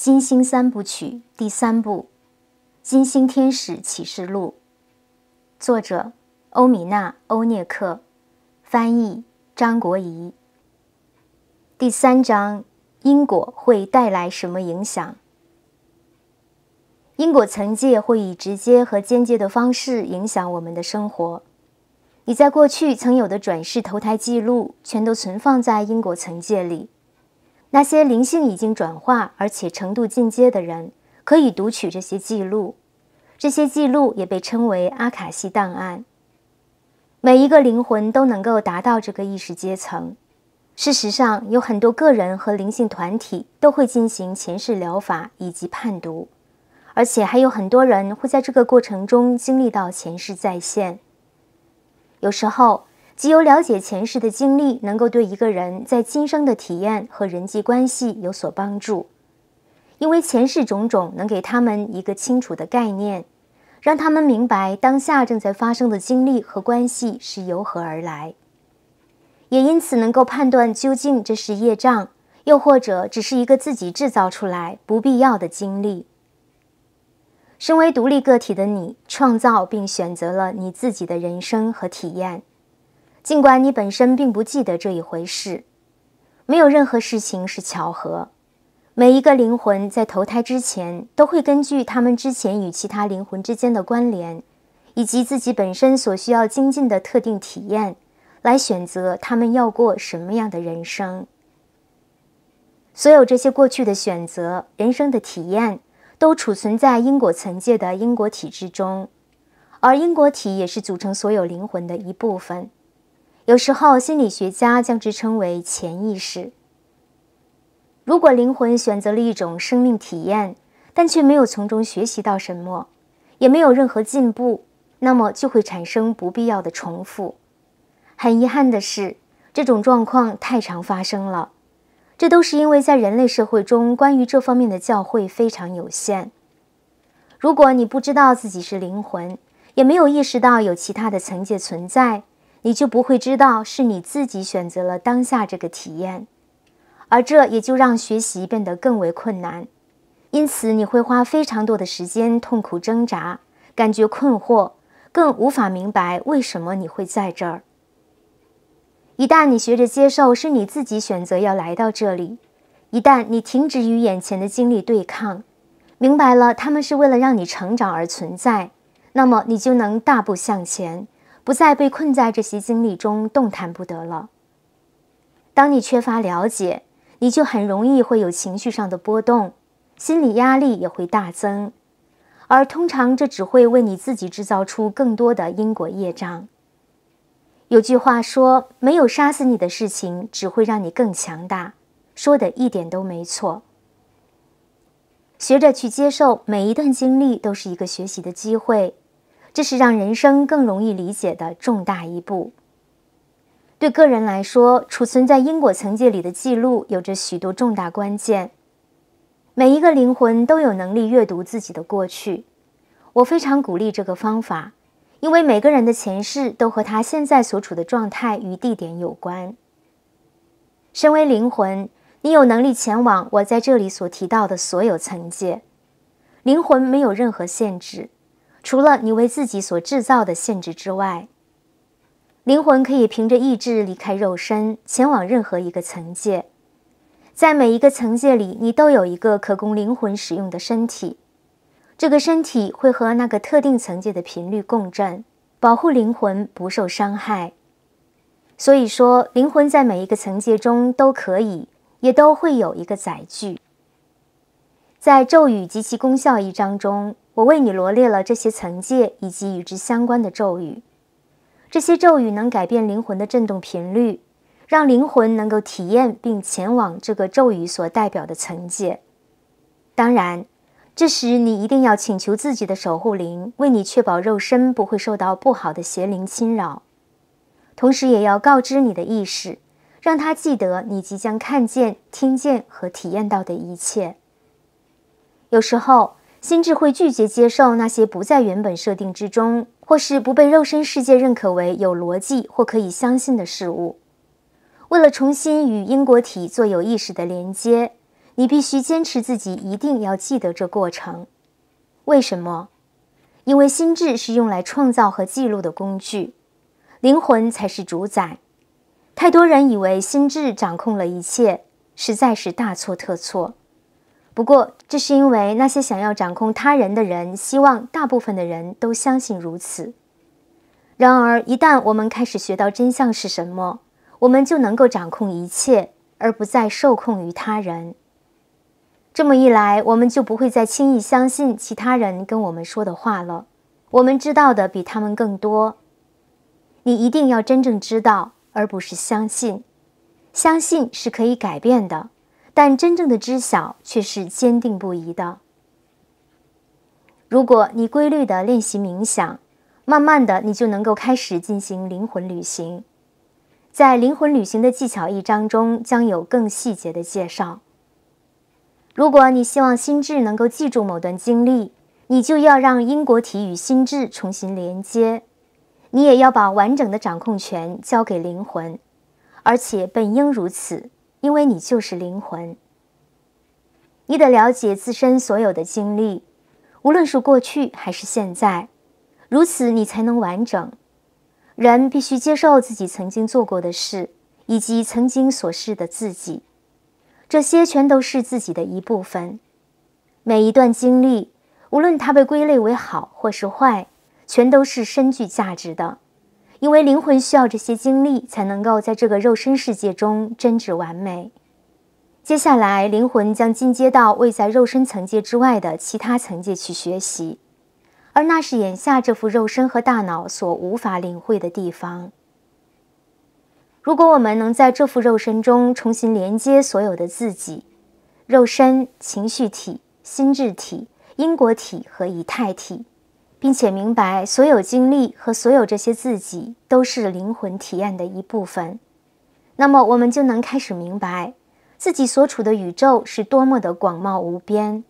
《金星三部曲》第三部《金星天使启示录》，作者欧米娜·欧涅克，翻译张国仪。第三章因果会带来什么影响？因果层界会以直接和间接的方式影响我们的生活。你在过去曾有的转世投胎记录，全都存放在因果层界里。那些灵性已经转化而且程度进阶的人，可以读取这些记录。这些记录也被称为阿卡西档案。每一个灵魂都能够达到这个意识阶层。事实上，有很多个人和灵性团体都会进行前世疗法以及判读，而且还有很多人会在这个过程中经历到前世再现。有时候。既有了解前世的经历，能够对一个人在今生的体验和人际关系有所帮助，因为前世种种能给他们一个清楚的概念，让他们明白当下正在发生的经历和关系是由何而来，也因此能够判断究竟这是业障，又或者只是一个自己制造出来不必要的经历。身为独立个体的你，创造并选择了你自己的人生和体验。尽管你本身并不记得这一回事，没有任何事情是巧合。每一个灵魂在投胎之前，都会根据他们之前与其他灵魂之间的关联，以及自己本身所需要精进的特定体验，来选择他们要过什么样的人生。所有这些过去的选择、人生的体验，都储存在因果层界的因果体之中，而因果体也是组成所有灵魂的一部分。有时候，心理学家将之称为潜意识。如果灵魂选择了一种生命体验，但却没有从中学习到什么，也没有任何进步，那么就会产生不必要的重复。很遗憾的是，这种状况太常发生了。这都是因为在人类社会中，关于这方面的教诲非常有限。如果你不知道自己是灵魂，也没有意识到有其他的层界存在。你就不会知道是你自己选择了当下这个体验，而这也就让学习变得更为困难。因此，你会花非常多的时间痛苦挣扎，感觉困惑，更无法明白为什么你会在这儿。一旦你学着接受是你自己选择要来到这里，一旦你停止与眼前的经历对抗，明白了他们是为了让你成长而存在，那么你就能大步向前。不再被困在这些经历中动弹不得了。当你缺乏了解，你就很容易会有情绪上的波动，心理压力也会大增，而通常这只会为你自己制造出更多的因果业障。有句话说：“没有杀死你的事情，只会让你更强大。”说的一点都没错。学着去接受每一段经历，都是一个学习的机会。这是让人生更容易理解的重大一步。对个人来说，储存在因果层界里的记录有着许多重大关键。每一个灵魂都有能力阅读自己的过去。我非常鼓励这个方法，因为每个人的前世都和他现在所处的状态与地点有关。身为灵魂，你有能力前往我在这里所提到的所有层界。灵魂没有任何限制。除了你为自己所制造的限制之外，灵魂可以凭着意志离开肉身，前往任何一个层界。在每一个层界里，你都有一个可供灵魂使用的身体，这个身体会和那个特定层界的频率共振，保护灵魂不受伤害。所以说，灵魂在每一个层界中都可以，也都会有一个载具。在咒语及其功效一章中。我为你罗列了这些层界以及与之相关的咒语，这些咒语能改变灵魂的振动频率，让灵魂能够体验并前往这个咒语所代表的层界。当然，这时你一定要请求自己的守护灵为你确保肉身不会受到不好的邪灵侵扰，同时也要告知你的意识，让他记得你即将看见、听见和体验到的一切。有时候。心智会拒绝接受那些不在原本设定之中，或是不被肉身世界认可为有逻辑或可以相信的事物。为了重新与因果体做有意识的连接，你必须坚持自己一定要记得这过程。为什么？因为心智是用来创造和记录的工具，灵魂才是主宰。太多人以为心智掌控了一切，实在是大错特错。不过，这是因为那些想要掌控他人的人希望大部分的人都相信如此。然而，一旦我们开始学到真相是什么，我们就能够掌控一切，而不再受控于他人。这么一来，我们就不会再轻易相信其他人跟我们说的话了。我们知道的比他们更多。你一定要真正知道，而不是相信。相信是可以改变的。但真正的知晓却是坚定不移的。如果你规律的练习冥想，慢慢的你就能够开始进行灵魂旅行。在灵魂旅行的技巧一章中，将有更细节的介绍。如果你希望心智能够记住某段经历，你就要让因果体与心智重新连接，你也要把完整的掌控权交给灵魂，而且本应如此。因为你就是灵魂，你得了解自身所有的经历，无论是过去还是现在，如此你才能完整。人必须接受自己曾经做过的事，以及曾经所示的自己，这些全都是自己的一部分。每一段经历，无论它被归类为好或是坏，全都是深具价值的。因为灵魂需要这些经历，才能够在这个肉身世界中真挚完美。接下来，灵魂将进阶到位在肉身层界之外的其他层界去学习，而那是眼下这副肉身和大脑所无法领会的地方。如果我们能在这副肉身中重新连接所有的自己，肉身、情绪体、心智体、因果体和以太体。并且明白所有经历和所有这些自己都是灵魂体验的一部分，那么我们就能开始明白自己所处的宇宙是多么的广袤无边，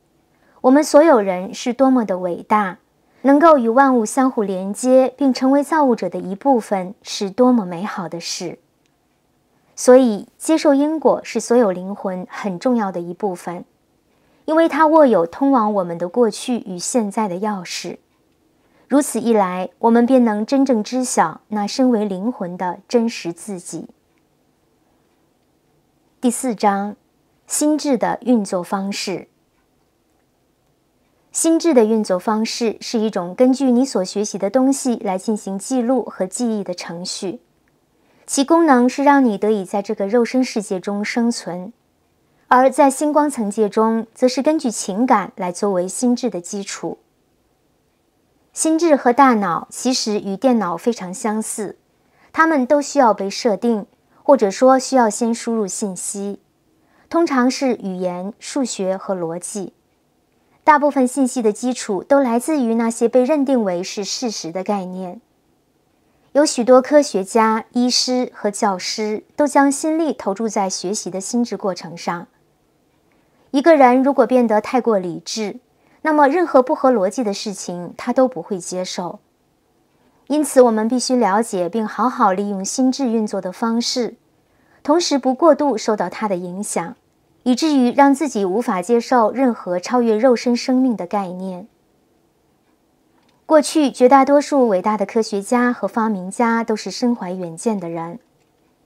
我们所有人是多么的伟大，能够与万物相互连接并成为造物者的一部分，是多么美好的事。所以，接受因果是所有灵魂很重要的一部分，因为它握有通往我们的过去与现在的钥匙。如此一来，我们便能真正知晓那身为灵魂的真实自己。第四章，心智的运作方式。心智的运作方式是一种根据你所学习的东西来进行记录和记忆的程序，其功能是让你得以在这个肉身世界中生存；而在星光层界中，则是根据情感来作为心智的基础。心智和大脑其实与电脑非常相似，它们都需要被设定，或者说需要先输入信息，通常是语言、数学和逻辑。大部分信息的基础都来自于那些被认定为是事实的概念。有许多科学家、医师和教师都将心力投注在学习的心智过程上。一个人如果变得太过理智，那么，任何不合逻辑的事情，他都不会接受。因此，我们必须了解并好好利用心智运作的方式，同时不过度受到它的影响，以至于让自己无法接受任何超越肉身生命的概念。过去，绝大多数伟大的科学家和发明家都是身怀远见的人，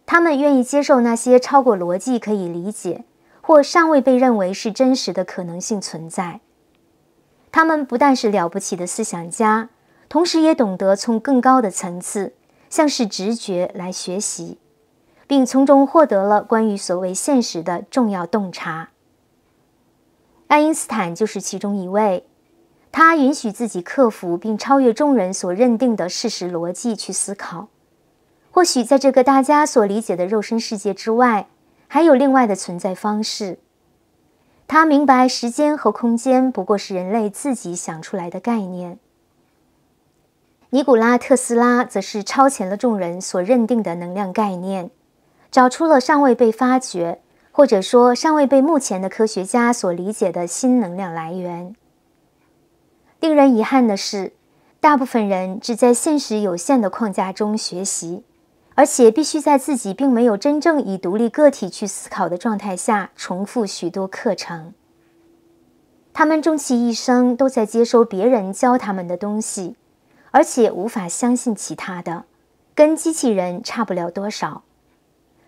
他们愿意接受那些超过逻辑可以理解或尚未被认为是真实的可能性存在。他们不但是了不起的思想家，同时也懂得从更高的层次，像是直觉来学习，并从中获得了关于所谓现实的重要洞察。爱因斯坦就是其中一位，他允许自己克服并超越众人所认定的事实逻辑去思考。或许在这个大家所理解的肉身世界之外，还有另外的存在方式。他明白时间和空间不过是人类自己想出来的概念。尼古拉·特斯拉则是超前了众人所认定的能量概念，找出了尚未被发掘，或者说尚未被目前的科学家所理解的新能量来源。令人遗憾的是，大部分人只在现实有限的框架中学习。而且必须在自己并没有真正以独立个体去思考的状态下，重复许多课程。他们终其一生都在接收别人教他们的东西，而且无法相信其他的，跟机器人差不了多少。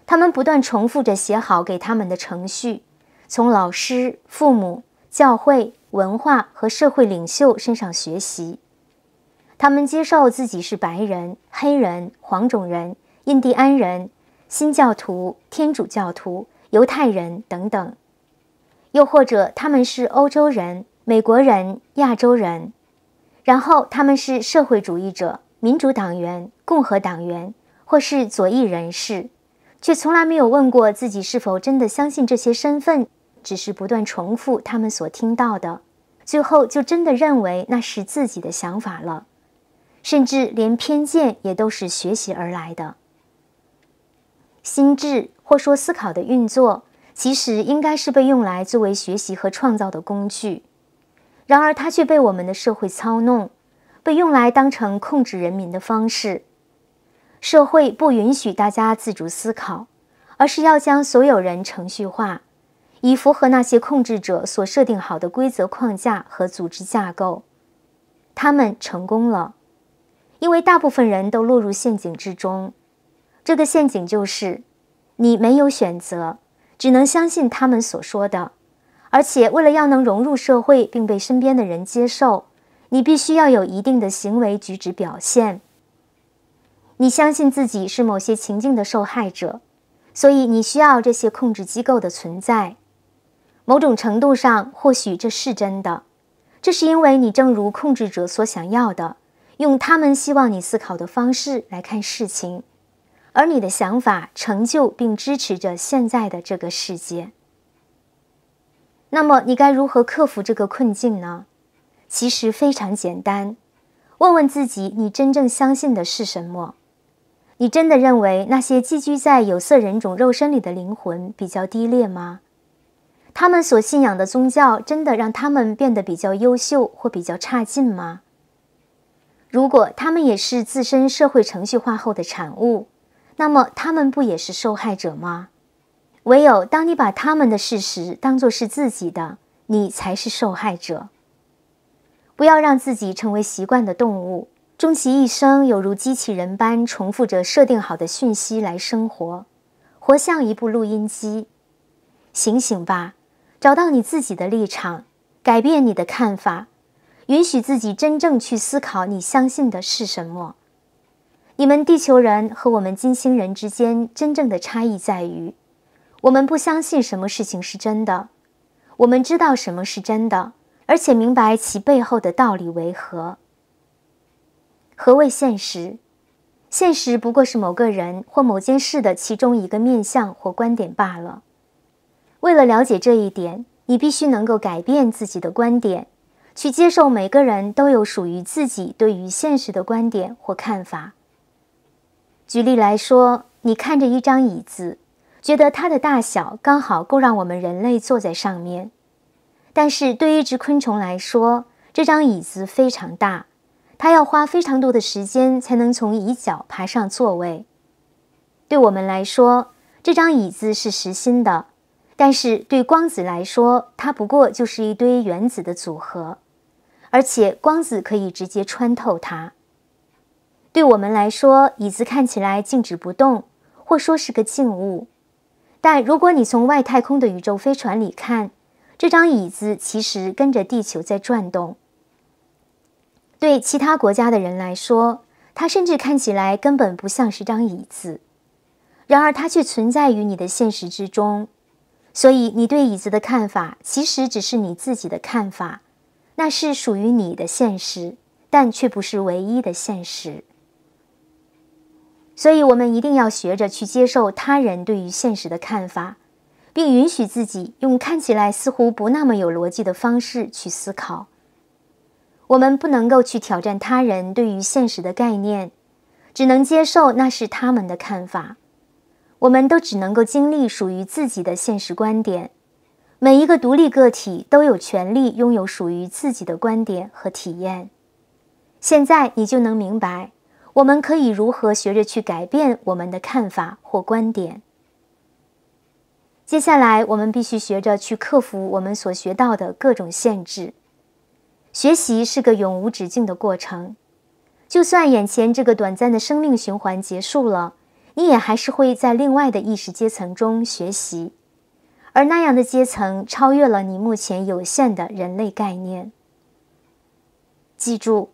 他们不断重复着写好给他们的程序，从老师、父母、教会、文化和社会领袖身上学习。他们接受自己是白人、黑人、黄种人。印第安人、新教徒、天主教徒、犹太人等等，又或者他们是欧洲人、美国人、亚洲人，然后他们是社会主义者、民主党员、共和党员，或是左翼人士，却从来没有问过自己是否真的相信这些身份，只是不断重复他们所听到的，最后就真的认为那是自己的想法了，甚至连偏见也都是学习而来的。心智，或说思考的运作，其实应该是被用来作为学习和创造的工具，然而它却被我们的社会操弄，被用来当成控制人民的方式。社会不允许大家自主思考，而是要将所有人程序化，以符合那些控制者所设定好的规则框架和组织架构。他们成功了，因为大部分人都落入陷阱之中。这个陷阱就是，你没有选择，只能相信他们所说的。而且，为了要能融入社会并被身边的人接受，你必须要有一定的行为举止表现。你相信自己是某些情境的受害者，所以你需要这些控制机构的存在。某种程度上，或许这是真的，这是因为你正如控制者所想要的，用他们希望你思考的方式来看事情。而你的想法成就并支持着现在的这个世界。那么，你该如何克服这个困境呢？其实非常简单，问问自己：你真正相信的是什么？你真的认为那些寄居在有色人种肉身里的灵魂比较低劣吗？他们所信仰的宗教真的让他们变得比较优秀或比较差劲吗？如果他们也是自身社会程序化后的产物？那么他们不也是受害者吗？唯有当你把他们的事实当作是自己的，你才是受害者。不要让自己成为习惯的动物，终其一生有如机器人般重复着设定好的讯息来生活，活像一部录音机。醒醒吧，找到你自己的立场，改变你的看法，允许自己真正去思考你相信的是什么。你们地球人和我们金星人之间真正的差异在于，我们不相信什么事情是真的，我们知道什么是真的，而且明白其背后的道理为何。何谓现实？现实不过是某个人或某件事的其中一个面相或观点罢了。为了了解这一点，你必须能够改变自己的观点，去接受每个人都有属于自己对于现实的观点或看法。举例来说，你看着一张椅子，觉得它的大小刚好够让我们人类坐在上面。但是对于一只昆虫来说，这张椅子非常大，它要花非常多的时间才能从椅脚爬上座位。对我们来说，这张椅子是实心的，但是对光子来说，它不过就是一堆原子的组合，而且光子可以直接穿透它。对我们来说，椅子看起来静止不动，或说是个静物。但如果你从外太空的宇宙飞船里看，这张椅子其实跟着地球在转动。对其他国家的人来说，它甚至看起来根本不像是张椅子。然而，它却存在于你的现实之中。所以，你对椅子的看法其实只是你自己的看法，那是属于你的现实，但却不是唯一的现实。所以，我们一定要学着去接受他人对于现实的看法，并允许自己用看起来似乎不那么有逻辑的方式去思考。我们不能够去挑战他人对于现实的概念，只能接受那是他们的看法。我们都只能够经历属于自己的现实观点。每一个独立个体都有权利拥有属于自己的观点和体验。现在，你就能明白。我们可以如何学着去改变我们的看法或观点？接下来，我们必须学着去克服我们所学到的各种限制。学习是个永无止境的过程。就算眼前这个短暂的生命循环结束了，你也还是会在另外的意识阶层中学习，而那样的阶层超越了你目前有限的人类概念。记住。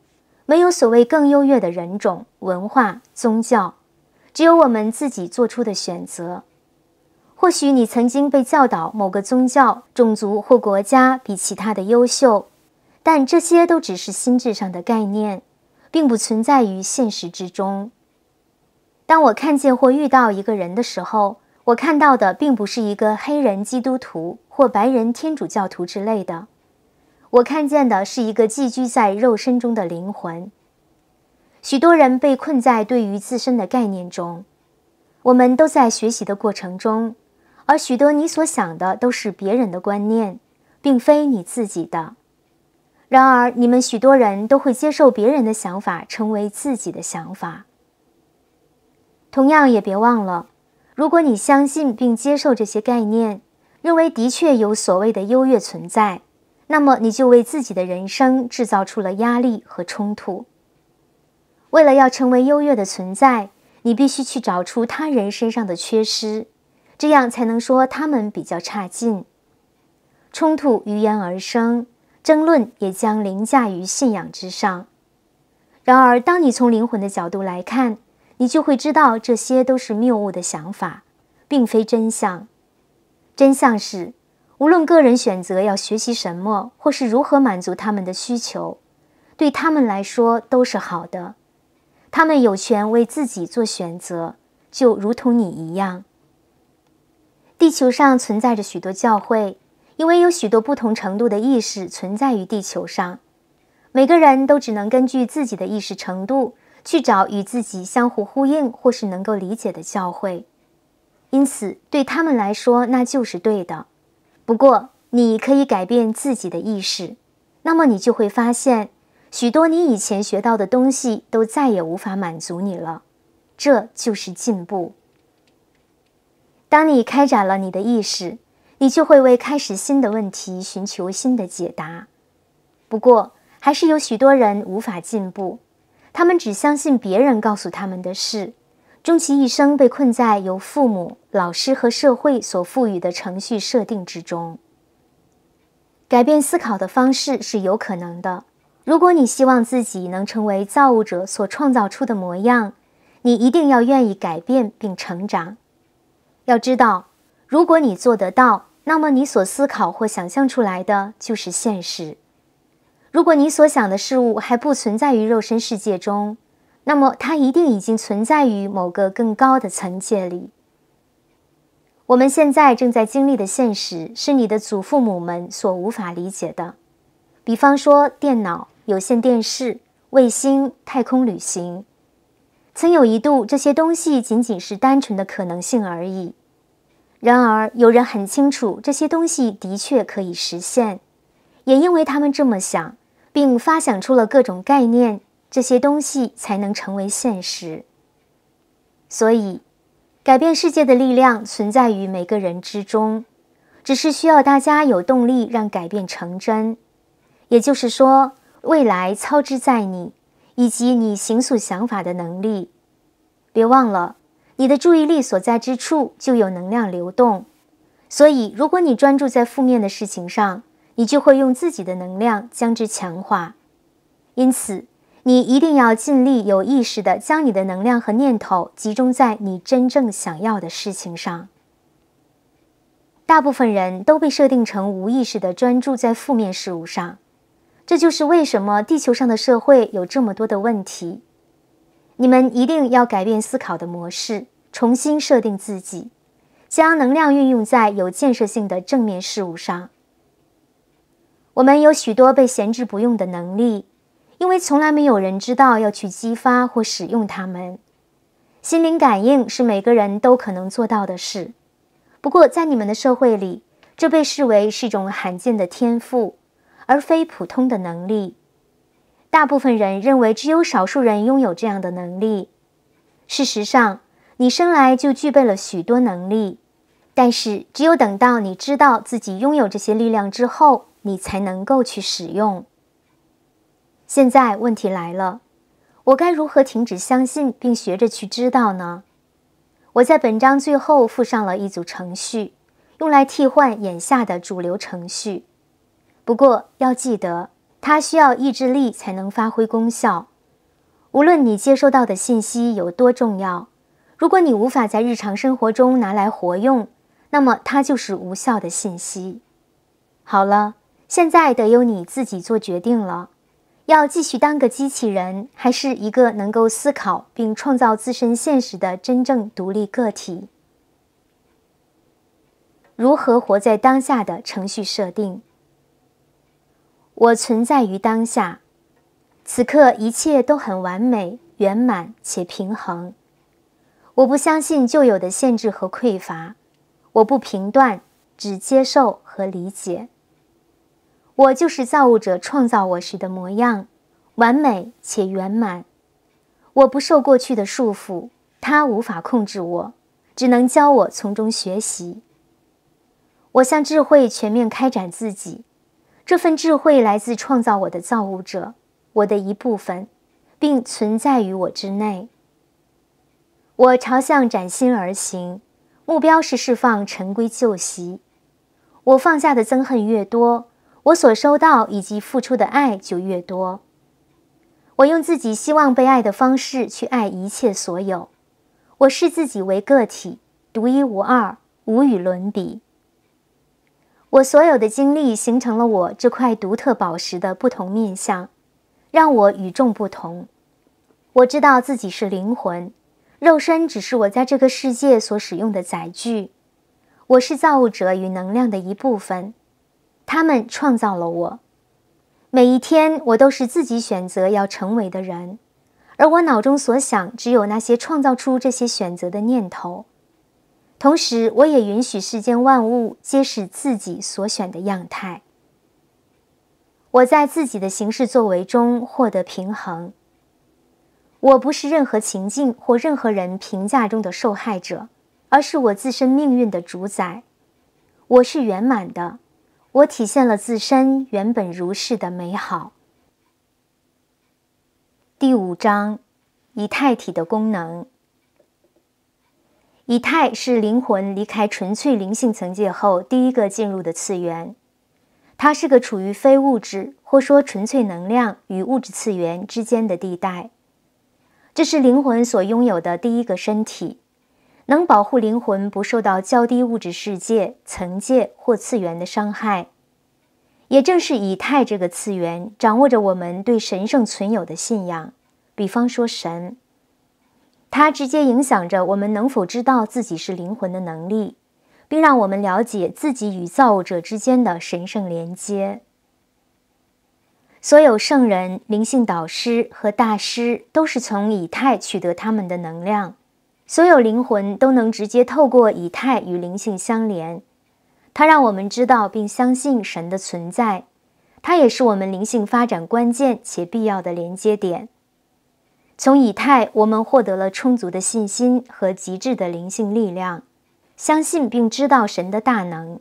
没有所谓更优越的人种、文化、宗教，只有我们自己做出的选择。或许你曾经被教导某个宗教、种族或国家比其他的优秀，但这些都只是心智上的概念，并不存在于现实之中。当我看见或遇到一个人的时候，我看到的并不是一个黑人基督徒或白人天主教徒之类的。我看见的是一个寄居在肉身中的灵魂。许多人被困在对于自身的概念中，我们都在学习的过程中，而许多你所想的都是别人的观念，并非你自己的。然而，你们许多人都会接受别人的想法成为自己的想法。同样也别忘了，如果你相信并接受这些概念，认为的确有所谓的优越存在。那么，你就为自己的人生制造出了压力和冲突。为了要成为优越的存在，你必须去找出他人身上的缺失，这样才能说他们比较差劲。冲突于言而生，争论也将凌驾于信仰之上。然而，当你从灵魂的角度来看，你就会知道这些都是谬误的想法，并非真相。真相是。无论个人选择要学习什么，或是如何满足他们的需求，对他们来说都是好的。他们有权为自己做选择，就如同你一样。地球上存在着许多教会，因为有许多不同程度的意识存在于地球上。每个人都只能根据自己的意识程度去找与自己相互呼应或是能够理解的教会，因此对他们来说那就是对的。不过，你可以改变自己的意识，那么你就会发现，许多你以前学到的东西都再也无法满足你了。这就是进步。当你开展了你的意识，你就会为开始新的问题寻求新的解答。不过，还是有许多人无法进步，他们只相信别人告诉他们的事。终其一生被困在由父母、老师和社会所赋予的程序设定之中。改变思考的方式是有可能的。如果你希望自己能成为造物者所创造出的模样，你一定要愿意改变并成长。要知道，如果你做得到，那么你所思考或想象出来的就是现实。如果你所想的事物还不存在于肉身世界中，那么，它一定已经存在于某个更高的层界里。我们现在正在经历的现实是你的祖父母们所无法理解的。比方说，电脑、有线电视、卫星、太空旅行，曾有一度这些东西仅仅是单纯的可能性而已。然而，有人很清楚这些东西的确可以实现，也因为他们这么想，并发想出了各种概念。这些东西才能成为现实。所以，改变世界的力量存在于每个人之中，只是需要大家有动力让改变成真。也就是说，未来操之在你，以及你行塑想法的能力。别忘了，你的注意力所在之处就有能量流动。所以，如果你专注在负面的事情上，你就会用自己的能量将之强化。因此，你一定要尽力有意识的将你的能量和念头集中在你真正想要的事情上。大部分人都被设定成无意识的专注在负面事物上，这就是为什么地球上的社会有这么多的问题。你们一定要改变思考的模式，重新设定自己，将能量运用在有建设性的正面事物上。我们有许多被闲置不用的能力。因为从来没有人知道要去激发或使用它们。心灵感应是每个人都可能做到的事，不过在你们的社会里，这被视为是一种罕见的天赋，而非普通的能力。大部分人认为只有少数人拥有这样的能力。事实上，你生来就具备了许多能力，但是只有等到你知道自己拥有这些力量之后，你才能够去使用。现在问题来了，我该如何停止相信并学着去知道呢？我在本章最后附上了一组程序，用来替换眼下的主流程序。不过要记得，它需要意志力才能发挥功效。无论你接收到的信息有多重要，如果你无法在日常生活中拿来活用，那么它就是无效的信息。好了，现在得由你自己做决定了。要继续当个机器人，还是一个能够思考并创造自身现实的真正独立个体？如何活在当下的程序设定？我存在于当下，此刻一切都很完美、圆满且平衡。我不相信旧有的限制和匮乏，我不评断，只接受和理解。我就是造物者创造我时的模样，完美且圆满。我不受过去的束缚，它无法控制我，只能教我从中学习。我向智慧全面开展自己，这份智慧来自创造我的造物者，我的一部分，并存在于我之内。我朝向崭新而行，目标是释放陈规旧习。我放下的憎恨越多。我所收到以及付出的爱就越多。我用自己希望被爱的方式去爱一切所有。我视自己为个体，独一无二，无与伦比。我所有的经历形成了我这块独特宝石的不同面相，让我与众不同。我知道自己是灵魂，肉身只是我在这个世界所使用的载具。我是造物者与能量的一部分。他们创造了我，每一天我都是自己选择要成为的人，而我脑中所想只有那些创造出这些选择的念头。同时，我也允许世间万物皆是自己所选的样态。我在自己的行事作为中获得平衡。我不是任何情境或任何人评价中的受害者，而是我自身命运的主宰。我是圆满的。我体现了自身原本如是的美好。第五章，以太体的功能。以太是灵魂离开纯粹灵性层界后第一个进入的次元，它是个处于非物质或说纯粹能量与物质次元之间的地带，这是灵魂所拥有的第一个身体。能保护灵魂不受到较低物质世界层界或次元的伤害，也正是以太这个次元掌握着我们对神圣存有的信仰。比方说神，它直接影响着我们能否知道自己是灵魂的能力，并让我们了解自己与造物者之间的神圣连接。所有圣人、灵性导师和大师都是从以太取得他们的能量。所有灵魂都能直接透过以太与灵性相连，它让我们知道并相信神的存在，它也是我们灵性发展关键且必要的连接点。从以太，我们获得了充足的信心和极致的灵性力量，相信并知道神的大能，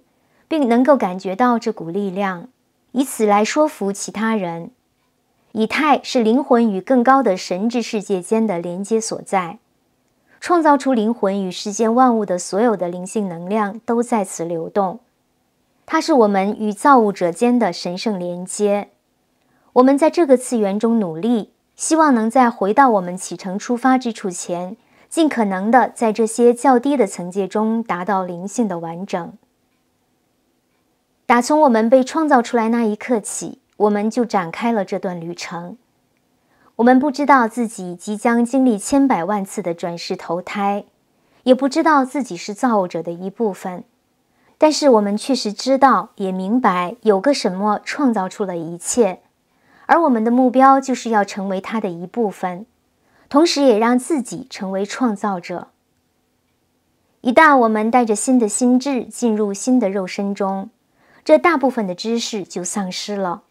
并能够感觉到这股力量，以此来说服其他人。以太是灵魂与更高的神之世界间的连接所在。创造出灵魂与世间万物的所有的灵性能量都在此流动，它是我们与造物者间的神圣连接。我们在这个次元中努力，希望能在回到我们启程出发之处前，尽可能的在这些较低的层界中达到灵性的完整。打从我们被创造出来那一刻起，我们就展开了这段旅程。我们不知道自己即将经历千百万次的转世投胎，也不知道自己是造物者的一部分，但是我们确实知道，也明白有个什么创造出了一切，而我们的目标就是要成为它的一部分，同时也让自己成为创造者。一旦我们带着新的心智进入新的肉身中，这大部分的知识就丧失了。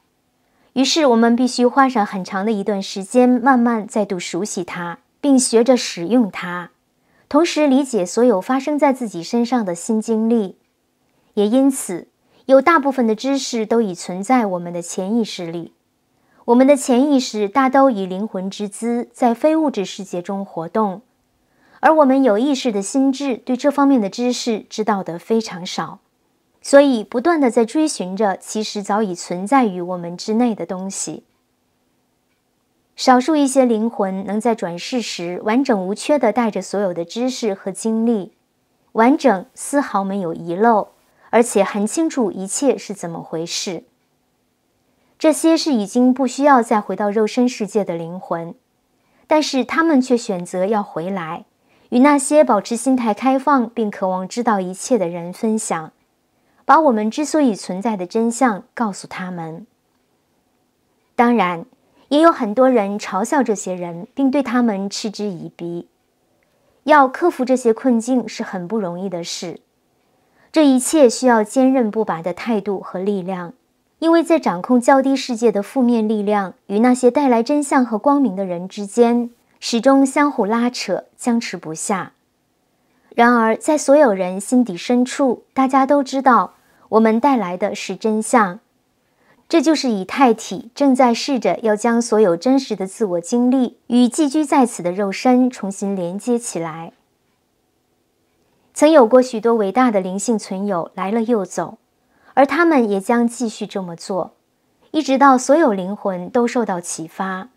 于是，我们必须花上很长的一段时间，慢慢再度熟悉它，并学着使用它，同时理解所有发生在自己身上的新经历。也因此，有大部分的知识都已存在我们的潜意识里。我们的潜意识大都以灵魂之姿在非物质世界中活动，而我们有意识的心智对这方面的知识知道的非常少。所以，不断的在追寻着其实早已存在于我们之内的东西。少数一些灵魂能在转世时完整无缺的带着所有的知识和经历，完整丝毫没有遗漏，而且很清楚一切是怎么回事。这些是已经不需要再回到肉身世界的灵魂，但是他们却选择要回来，与那些保持心态开放并渴望知道一切的人分享。把我们之所以存在的真相告诉他们。当然，也有很多人嘲笑这些人，并对他们嗤之以鼻。要克服这些困境是很不容易的事，这一切需要坚韧不拔的态度和力量，因为在掌控较低世界的负面力量与那些带来真相和光明的人之间，始终相互拉扯，僵持不下。然而，在所有人心底深处，大家都知道。我们带来的是真相，这就是以太体正在试着要将所有真实的自我经历与寄居在此的肉身重新连接起来。曾有过许多伟大的灵性存有来了又走，而他们也将继续这么做，一直到所有灵魂都受到启发，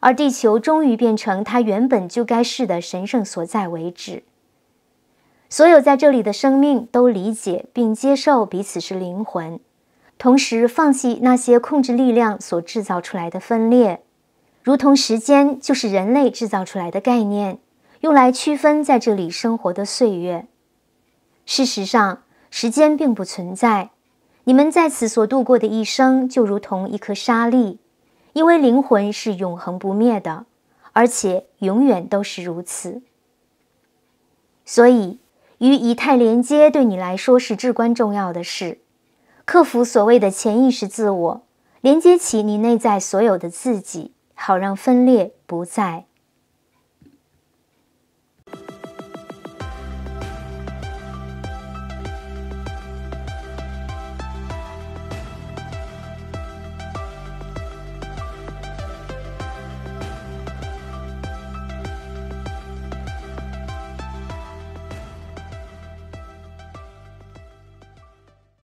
而地球终于变成它原本就该是的神圣所在为止。所有在这里的生命都理解并接受彼此是灵魂，同时放弃那些控制力量所制造出来的分裂，如同时间就是人类制造出来的概念，用来区分在这里生活的岁月。事实上，时间并不存在。你们在此所度过的一生就如同一颗沙粒，因为灵魂是永恒不灭的，而且永远都是如此。所以。与仪态连接对你来说是至关重要的事，克服所谓的潜意识自我，连接起你内在所有的自己，好让分裂不再。